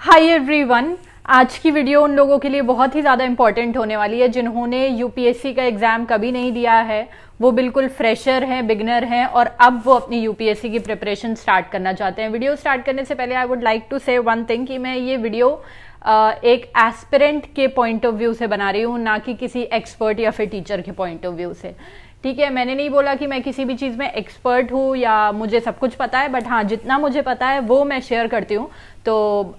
Hi everyone आज की video उन लोगों के लिए बहुत ही ज़्यादा इम्पॉर्टेंट होने वाली है जिन्होंने यूपीएससी का एग्ज़ाम कभी नहीं दिया है वो बिल्कुल फ्रेशर हैं बिगनर हैं और अब वो अपनी यूपीएससी की प्रिपरेशन स्टार्ट करना चाहते हैं वीडियो स्टार्ट करने से पहले I would like to say one thing कि मैं ये वीडियो एक एस्पिरेंट के पॉइंट ऑफ व्यू से बना रही हूँ ना कि किसी एक्सपर्ट या फिर टीचर के पॉइंट ऑफ व्यू से ठीक है मैंने नहीं बोला कि मैं किसी भी चीज़ में एक्सपर्ट हूँ या मुझे सब कुछ पता है बट हाँ जितना मुझे पता है वो मैं शेयर करती हूँ तो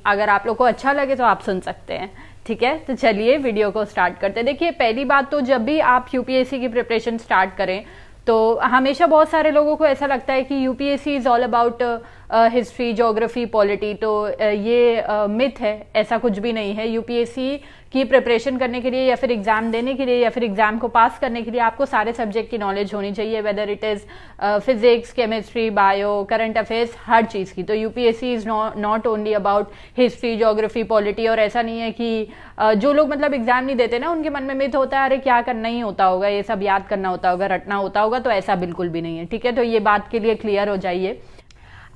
अगर आप लोग को अच्छा लगे तो आप सुन सकते हैं ठीक है तो चलिए वीडियो को स्टार्ट करते हैं देखिए पहली बात तो जब भी आप यूपीएससी की प्रिपरेशन स्टार्ट करें तो हमेशा बहुत सारे लोगों को ऐसा लगता है कि UPSC is all about history geography polity तो ये मिथ है ऐसा कुछ भी नहीं है यूपीएससी की प्रिपरेशन करने के लिए या फिर एग्ज़ाम देने के लिए या फिर एग्ज़ाम को पास करने के लिए आपको सारे सब्जेक्ट की नॉलेज होनी चाहिए whether it is physics chemistry bio current affairs हर चीज़ की तो UPSC is not only about history geography polity और ऐसा नहीं है कि uh, जो लोग मतलब एग्ज़ाम नहीं देते ना उनके मन में मिथ होता है अरे क्या करना ही होता होगा ये सब याद करना होता होगा रटना होता होगा तो ऐसा बिल्कुल भी नहीं है ठीक है तो ये बात के लिए क्लियर हो जाइए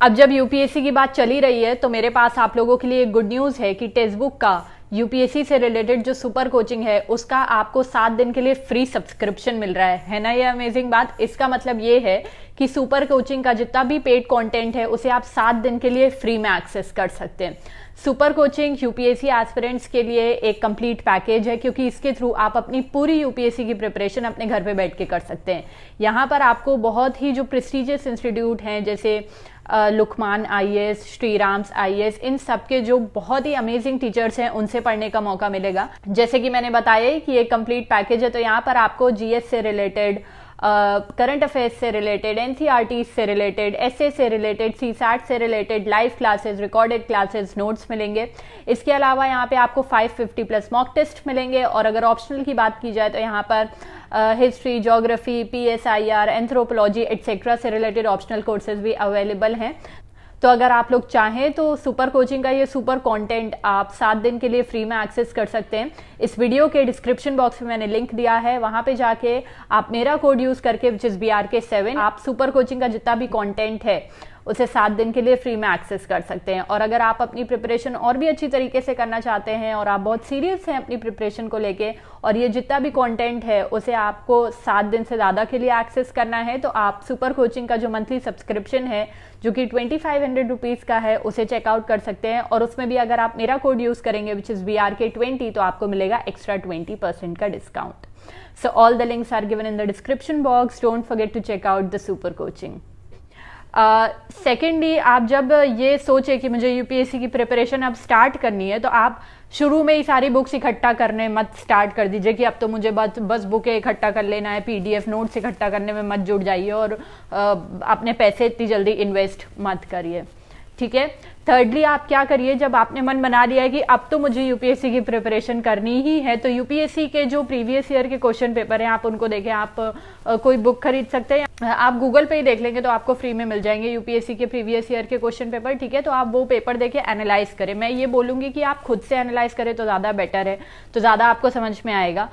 अब जब यूपीएससी की बात चली रही है तो मेरे पास आप लोगों के लिए गुड न्यूज़ है कि टेक्स बुक का यूपीएससी से रिलेटेड जो सुपर कोचिंग है उसका आपको सात दिन के लिए फ्री सब्सक्रिप्शन मिल रहा है है ना ये अमेजिंग बात इसका मतलब ये है कि सुपर कोचिंग का जितना भी पेड कंटेंट है उसे आप सात दिन के लिए फ्री में एक्सेस कर सकते हैं सुपर कोचिंग यूपीएससी एस्पिरेंट्स के लिए एक कंप्लीट पैकेज है क्योंकि इसके थ्रू आप अपनी पूरी यूपीएससी की प्रिपरेशन अपने घर पे बैठ के कर सकते हैं यहाँ पर आपको बहुत ही जो प्रेस्टिजियस इंस्टीट्यूट हैं जैसे Lukmaan I S Shri Ram's I S इन सबके जो बहुत ही अमेजिंग टीचर्स हैं उनसे पढ़ने का मौका मिलेगा जैसे कि मैंने बताया कि ये कंप्लीट पैकेज है तो यहाँ पर आपको जीएस से रिलेटेड करंट अफेयर्स से रिलेटेड एन e से रिलेटेड एस से रिलेटेड सी से related live classes recorded classes notes मिलेंगे इसके अलावा यहाँ पे आपको 550 प्लस मॉक टेस्ट मिलेंगे और अगर ऑप्शनल की बात की जाए तो यहाँ पर history geography P S I R anthropology etcetera से रिलेटेड ऑप्शनल कोर्सेज भी अवेलेबल हैं तो अगर आप लोग चाहें तो सुपर कोचिंग का ये सुपर कंटेंट आप सात दिन के लिए फ्री में एक्सेस कर सकते हैं इस वीडियो के डिस्क्रिप्शन बॉक्स में मैंने लिंक दिया है वहां पे जाके आप मेरा कोड यूज़ करके which is B R K seven आप सुपर कोचिंग का जितना भी कॉन्टेंट है उसे सात दिन के लिए फ्री में एक्सेस कर सकते हैं और अगर आप अपनी प्रिपरेशन और भी अच्छी तरीके से करना चाहते हैं और आप बहुत सीरियस हैं अपनी प्रिपरेशन को लेके और ये जितना भी कंटेंट है उसे आपको सात दिन से ज़्यादा के लिए एक्सेस करना है तो आप सुपर कोचिंग का जो मंथली सब्सक्रिप्शन है जो कि ट्वेंटी फाइव हंड्रेड रुपीज़ का है उसे चेकआउट कर सकते हैं और उसमें भी अगर आप मेरा कोड यूज़ करेंगे which is V R K twenty तो आपको मिलेगा एक्स्ट्रा ट्वेंटी परसेंट का discount so all the links are given in the description box don't forget to check out the super secondly uh, आप जब ये सोचे कि मुझे यूपीएससी की प्रिपरेशन अब स्टार्ट करनी है तो आप शुरू में ही सारी बुक्स इकट्ठा करने मत स्टार्ट कर दीजिए कि अब तो मुझे बस बस बुकें इकट्ठा कर लेना है पीडीएफ नोट्स इकट्ठा करने में मत जुड़ जाइए और अपने पैसे इतनी जल्दी इन्वेस्ट मत करिए ठीक है थर्डली आप क्या करिए जब आपने मन बना लिया है कि अब तो मुझे यूपीएससी की प्रिपरेशन करनी ही है तो यूपीएससी के जो प्रीवियस ईयर के क्वेश्चन पेपर हैं आप उनको देखें आप कोई बुक खरीद सकते हैं आप गूगल पे ही देख लेंगे तो आपको फ्री में मिल जाएंगे यूपीएससी के प्रीवियस ईयर के क्वेश्चन पेपर ठीक है तो आप वो पेपर देखे एनालाइज करें मैं ये बोलूंगी कि आप खुद से एनालाइज करें तो ज़्यादा बेटर है तो ज़्यादा आपको समझ में आएगा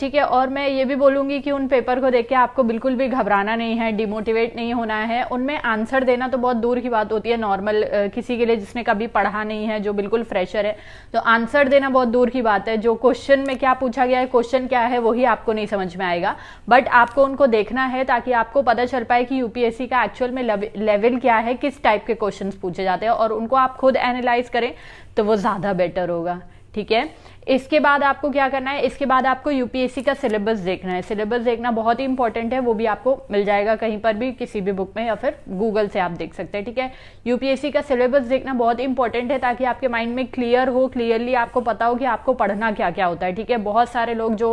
ठीक है और मैं ये भी बोलूंगी कि उन पेपर को देख के आपको बिल्कुल भी घबराना नहीं है डिमोटिवेट नहीं होना है उनमें आंसर देना तो बहुत दूर की बात होती है नॉर्मल किसी किसी के लिए जिसने कभी पढ़ा नहीं है जो बिल्कुल फ्रेशर है तो आंसर देना बहुत दूर की बात है जो क्वेश्चन में क्या पूछा गया है क्वेश्चन क्या है वही आपको नहीं समझ में आएगा बट आपको उनको देखना है ताकि आपको पता चल पाए कि यूपीएससी का एक्चुअल में लेवल क्या है किस टाइप के क्वेश्चन पूछे जाते हैं और उनको आप खुद एनालाइज करें तो वो ज़्यादा बेटर होगा ठीक है इसके बाद आपको क्या करना है इसके बाद आपको यूपीएससी का सिलेबस देखना है सिलेबस देखना बहुत ही इंपॉर्टेंट है वो भी आपको मिल जाएगा कहीं पर भी किसी भी बुक में या फिर गूगल से आप देख सकते हैं ठीक है यूपीएससी का सिलेबस देखना बहुत इंपॉर्टेंट है ताकि आपके माइंड में क्लियर हो क्लियरली आपको पता हो कि आपको पढ़ना क्या क्या होता है ठीक है बहुत सारे लोग जो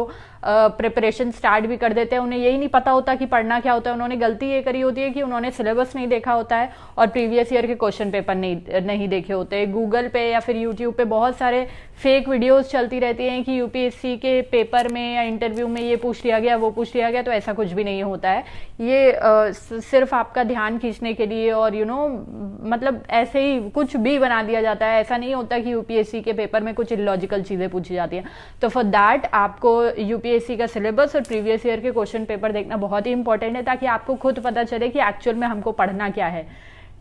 प्रिपरेशन स्टार्ट भी कर देते हैं उन्हें यही नहीं पता होता कि पढ़ना क्या होता है उन्होंने गलती ये करी होती है कि उन्होंने सिलेबस नहीं देखा होता है और प्रीवियस ईयर के क्वेश्चन पेपर नहीं नहीं देखे होते गूगल पे या फिर यूट्यूब पे बहुत सारे फे फेक वीडियोस चलती रहती हैं कि यूपीएससी के पेपर में या इंटरव्यू में ये पूछ लिया गया वो पूछ लिया गया तो ऐसा कुछ भी नहीं होता है ये आ, सिर्फ आपका ध्यान खींचने के लिए और यू you नो know, मतलब ऐसे ही कुछ भी बना दिया जाता है ऐसा नहीं होता कि यूपीएससी के पेपर में कुछ इलॉजिकल चीज़ें पूछी जाती हैं तो फॉर दैट आपको यूपीएससी का सिलेबस और प्रीवियस ईयर के क्वेश्चन पेपर देखना बहुत ही इंपॉर्टेंट है ताकि आपको खुद पता चले कि एक्चुअल में हमको पढ़ना क्या है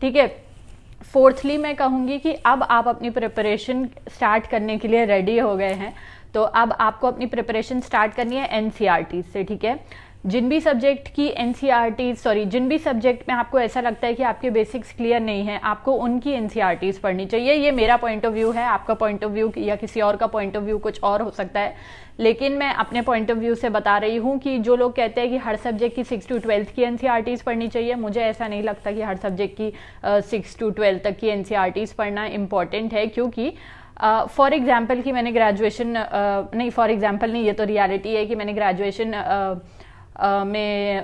ठीक है फोर्थली मैं कहूँगी कि अब आप अपनी प्रिपरेशन स्टार्ट करने के लिए रेडी हो गए हैं तो अब आपको अपनी प्रिपरेशन स्टार्ट करनी है एन से ठीक है जिन भी सब्जेक्ट की एन सॉरी e जिन भी सब्जेक्ट में आपको ऐसा लगता है कि आपके बेसिक्स क्लियर नहीं है आपको उनकी एन e पढ़नी चाहिए ये मेरा पॉइंट ऑफ व्यू है आपका पॉइंट ऑफ व्यू या किसी और का पॉइंट ऑफ व्यू कुछ और हो सकता है लेकिन मैं अपने पॉइंट ऑफ व्यू से बता रही हूँ कि जो लोग कहते हैं कि हर सब्जेक्ट की सिक्स टू ट्वेल्थ की एन e पढ़नी चाहिए मुझे ऐसा नहीं लगता कि हर सब्जेक्ट की सिक्स टू ट्वेल्थ तक की एन पढ़ना इम्पॉर्टेंट है क्योंकि फॉर uh, एग्जाम्पल कि मैंने ग्रेजुएशन uh, नहीं फॉर एग्जाम्पल नहीं ये तो रियलिटी है कि मैंने ग्रेजुएशन uh, में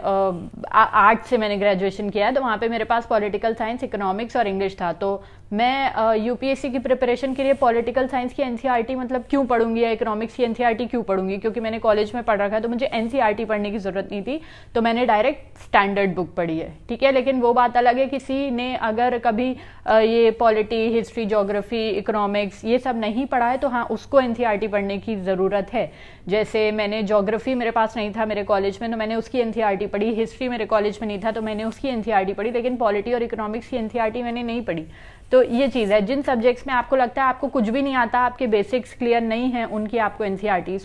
आर्ट से मैंने ग्रेजुएशन किया है तो वहाँ पे मेरे पास पॉलिटिकल साइंस इकोनॉमिक्स और इंग्लिश था तो मैं यूपीएससी की प्रिपरेशन के लिए पॉलिटिकल साइंस की एनसीईआरटी e मतलब क्यों पढ़ूंगी या इकोनॉमिक्स की एनसीईआरटी e क्यों पढ़ूंगी क्योंकि मैंने कॉलेज में पढ़ रखा है तो मुझे एनसीईआरटी e पढ़ने की ज़रूरत नहीं थी तो मैंने डायरेक्ट स्टैंडर्ड बुक पढ़ी है ठीक है लेकिन वो बात अलग है किसी ने अगर कभी ये पॉलिटी हिस्ट्री जोग्राफी इकोनॉमिक्स ये सब नहीं पढ़ा है तो हाँ उसको एन पढ़ने की ज़रूरत है जैसे मैंने जोग्राफी मेरे पास नहीं था मेरे कॉलेज में तो मैंने उसकी एन e पढ़ी हिस्ट्री मेरे कॉलेज में नहीं था तो मैंने उसकी एन e पढ़ी लेकिन पॉलिटी और इकोनॉमिक्स की एन e मैंने नहीं पढ़ी तो ये चीज़ है जिन सब्जेक्ट्स में आपको लगता है आपको कुछ भी नहीं आता आपके बेसिक्स क्लियर नहीं है उनकी आपको एन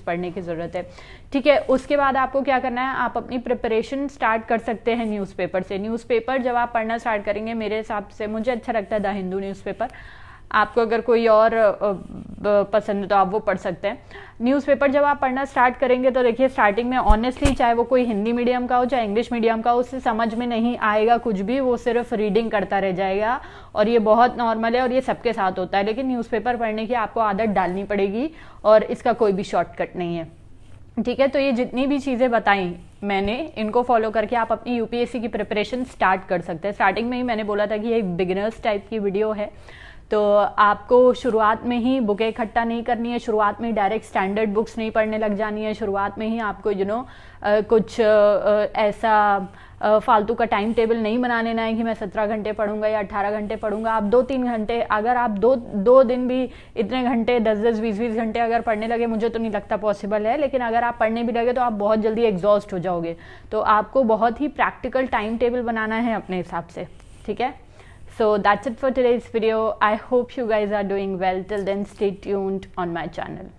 पढ़ने की ज़रूरत है ठीक है उसके बाद आपको क्या करना है आप अपनी प्रिपरेशन स्टार्ट कर सकते हैं न्यूज़पेपर से न्यूज़पेपर जब आप पढ़ना स्टार्ट करेंगे मेरे हिसाब से मुझे अच्छा लगता है द हिंदू न्यूज़पेपर आपको अगर कोई और पसंद है तो आप वो पढ़ सकते हैं न्यूज़पेपर जब आप पढ़ना स्टार्ट करेंगे तो देखिए स्टार्टिंग में ऑनेस्टली चाहे वो कोई हिंदी मीडियम का हो चाहे इंग्लिश मीडियम का हो उससे समझ में नहीं आएगा कुछ भी वो सिर्फ रीडिंग करता रह जाएगा और ये बहुत नॉर्मल है और ये सबके साथ होता है लेकिन न्यूज़पेपर पढ़ने की आपको आदत डालनी पड़ेगी और इसका कोई भी शॉर्टकट नहीं है ठीक है तो ये जितनी भी चीज़ें बताई मैंने इनको फॉलो करके आप अपनी यूपीएससी की प्रिपरेशन स्टार्ट कर सकते हैं स्टार्टिंग में ही मैंने बोला था कि ये बिगिनर्स टाइप की वीडियो है तो आपको शुरुआत में ही बुकें इकट्ठा नहीं करनी है शुरुआत में ही डायरेक्ट स्टैंडर्ड बुक्स नहीं पढ़ने लग जानी है शुरुआत में ही आपको यू you नो know, कुछ ऐसा फालतू का टाइम टेबल नहीं बना लेना है कि मैं सत्रह घंटे पढ़ूंगा या अट्ठारह घंटे पढ़ूंगा आप दो तीन घंटे अगर आप दो दो दिन भी इतने घंटे दस दस बीस बीस घंटे अगर पढ़ने लगे मुझे तो नहीं लगता पॉसिबल है लेकिन अगर आप पढ़ने भी लगे तो आप बहुत जल्दी एग्जॉस्ट हो जाओगे तो आपको बहुत ही प्रैक्टिकल टाइम टेबल बनाना है अपने हिसाब से ठीक है So that's it for today's video. I hope you guys are doing well. Till then, stay tuned on my channel.